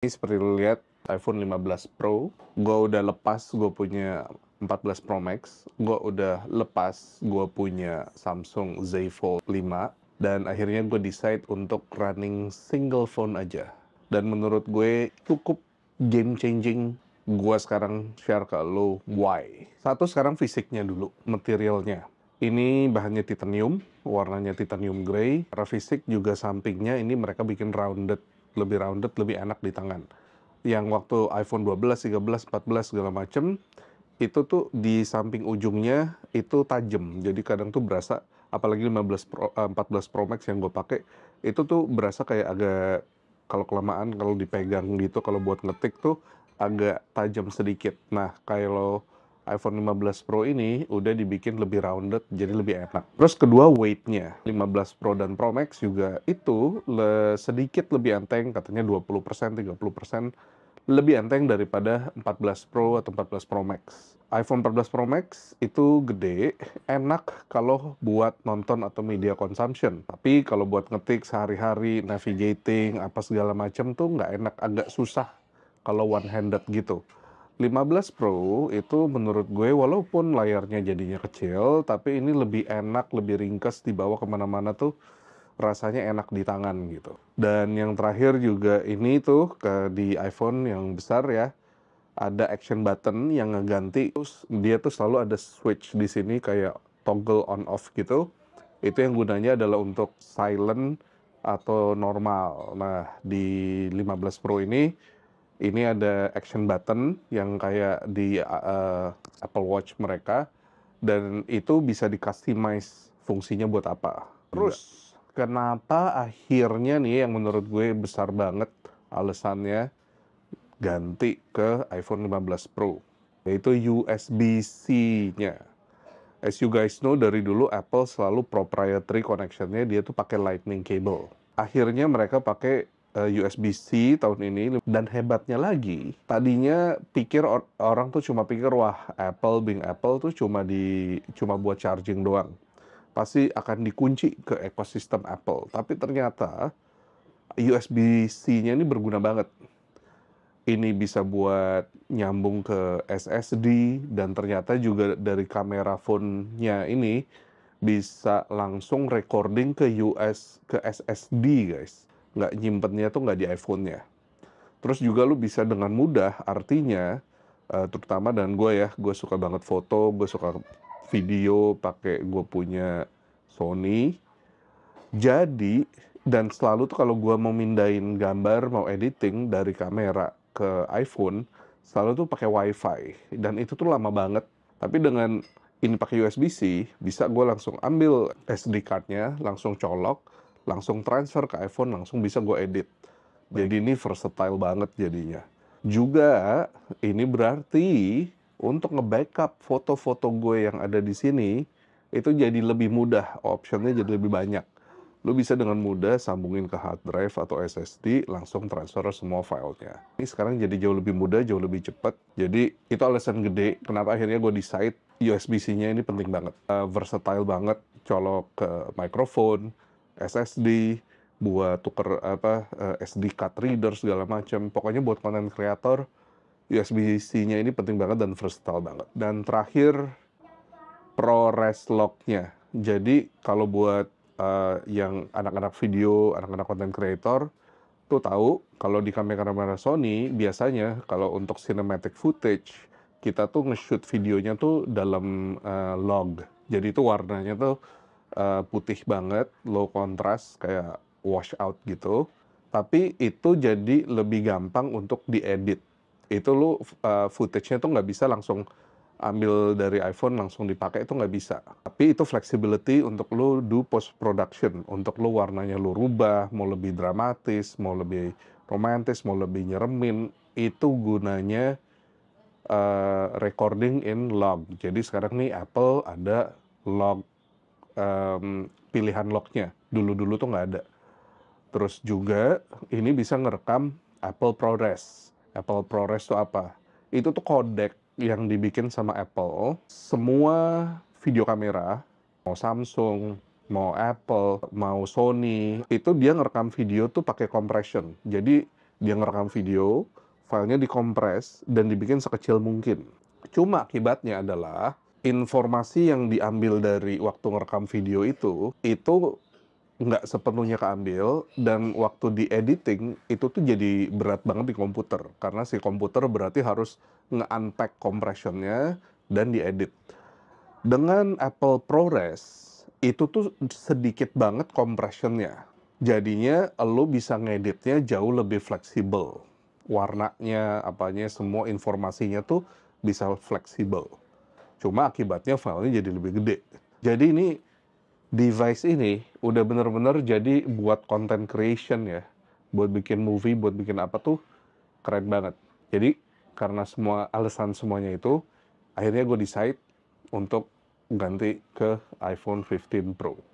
Ini seperti lo lihat iPhone 15 Pro, gue udah lepas gue punya 14 Pro Max, gue udah lepas gue punya Samsung Z Fold 5, dan akhirnya gue decide untuk running single phone aja. Dan menurut gue cukup game changing gue sekarang share ke lo why. Satu sekarang fisiknya dulu, materialnya. Ini bahannya titanium, warnanya titanium grey. Secara fisik juga sampingnya ini mereka bikin rounded lebih rounded, lebih enak di tangan. Yang waktu iPhone 12, 13, 14 segala macem, itu tuh di samping ujungnya itu tajam. Jadi kadang tuh berasa, apalagi 15 Pro, 14 eh, Pro Max yang gue pakai, itu tuh berasa kayak agak kalau kelamaan kalau dipegang gitu, kalau buat ngetik tuh agak tajam sedikit. Nah kalau iPhone 15 Pro ini udah dibikin lebih rounded jadi lebih enak. Terus kedua weightnya 15 Pro dan Pro Max juga itu le sedikit lebih enteng katanya 20% 30% lebih enteng daripada 14 Pro atau 14 Pro Max. iPhone 14 Pro Max itu gede, enak kalau buat nonton atau media consumption. Tapi kalau buat ngetik sehari-hari, navigating, apa segala macam tuh nggak enak, agak susah kalau one-handed gitu. 15 Pro itu menurut gue walaupun layarnya jadinya kecil tapi ini lebih enak lebih ringkas dibawa kemana-mana tuh rasanya enak di tangan gitu dan yang terakhir juga ini tuh ke di iPhone yang besar ya ada action button yang ngeganti terus dia tuh selalu ada switch di sini kayak toggle on off gitu itu yang gunanya adalah untuk silent atau normal nah di 15 Pro ini ini ada action button yang kayak di uh, Apple Watch mereka dan itu bisa di customize fungsinya buat apa. Terus kenapa akhirnya nih yang menurut gue besar banget alasannya ganti ke iPhone 15 Pro yaitu USB-C-nya. As you guys know dari dulu Apple selalu proprietary connection-nya dia tuh pakai lightning cable. Akhirnya mereka pakai Eh, USB-C tahun ini dan hebatnya lagi tadinya pikir or orang tuh cuma pikir wah Apple Bing Apple tuh cuma di cuma buat charging doang pasti akan dikunci ke ekosistem Apple tapi ternyata USB-C-nya ini berguna banget ini bisa buat nyambung ke SSD dan ternyata juga dari kamera phone-nya ini bisa langsung recording ke US ke SSD guys nggak nyimpennya tuh nggak di iPhone-nya. Terus juga lu bisa dengan mudah, artinya uh, terutama dan gue ya, gue suka banget foto, gue suka video pakai gue punya Sony. Jadi dan selalu tuh kalau gue mau mindahin gambar, mau editing dari kamera ke iPhone, selalu tuh pakai WiFi dan itu tuh lama banget. Tapi dengan ini pakai USB-C, bisa gue langsung ambil SD card-nya, langsung colok, langsung transfer ke iPhone langsung bisa gue edit Baik. jadi ini versatile banget jadinya juga ini berarti untuk nge-backup foto-foto gue yang ada di sini itu jadi lebih mudah optionnya jadi lebih banyak Lo bisa dengan mudah sambungin ke hard drive atau SSD langsung transfer semua filenya ini sekarang jadi jauh lebih mudah jauh lebih cepat jadi itu alasan gede kenapa akhirnya gue decide USB-C nya ini penting banget uh, versatile banget colok ke microphone SSD, buat tuker apa eh, SD card reader segala macam. Pokoknya buat konten kreator USB-C-nya ini penting banget dan versatile banget. Dan terakhir ProRes lock nya Jadi kalau buat uh, yang anak-anak video, anak-anak konten kreator tuh tahu kalau di kamera-kamera Sony biasanya kalau untuk cinematic footage kita tuh nge-shoot videonya tuh dalam uh, log. Jadi itu warnanya tuh uh, putih banget, low contrast kayak wash out gitu. Tapi itu jadi lebih gampang untuk diedit. Itu lu uh, footage-nya tuh nggak bisa langsung ambil dari iPhone langsung dipakai itu nggak bisa. Tapi itu flexibility untuk lu do post production, untuk lu warnanya lu rubah, mau lebih dramatis, mau lebih romantis, mau lebih nyeremin, itu gunanya uh, recording in log. Jadi sekarang nih Apple ada log um, pilihan locknya. Dulu-dulu tuh nggak ada. Terus juga ini bisa ngerekam Apple ProRes. Apple ProRes tuh apa? Itu tuh codec yang dibikin sama Apple. Semua video kamera, mau Samsung, mau Apple, mau Sony, itu dia ngerekam video tuh pakai compression. Jadi dia ngerekam video, filenya dikompres dan dibikin sekecil mungkin. Cuma akibatnya adalah informasi yang diambil dari waktu ngerekam video itu itu nggak sepenuhnya keambil dan waktu di editing itu tuh jadi berat banget di komputer karena si komputer berarti harus nge-unpack compressionnya dan diedit dengan Apple ProRes itu tuh sedikit banget compressionnya jadinya lo bisa ngeditnya jauh lebih fleksibel warnanya apanya semua informasinya tuh bisa fleksibel Cuma akibatnya file ini jadi lebih gede. Jadi ini device ini udah bener-bener jadi buat content creation ya. Buat bikin movie, buat bikin apa tuh keren banget. Jadi karena semua alasan semuanya itu, akhirnya gue decide untuk ganti ke iPhone 15 Pro.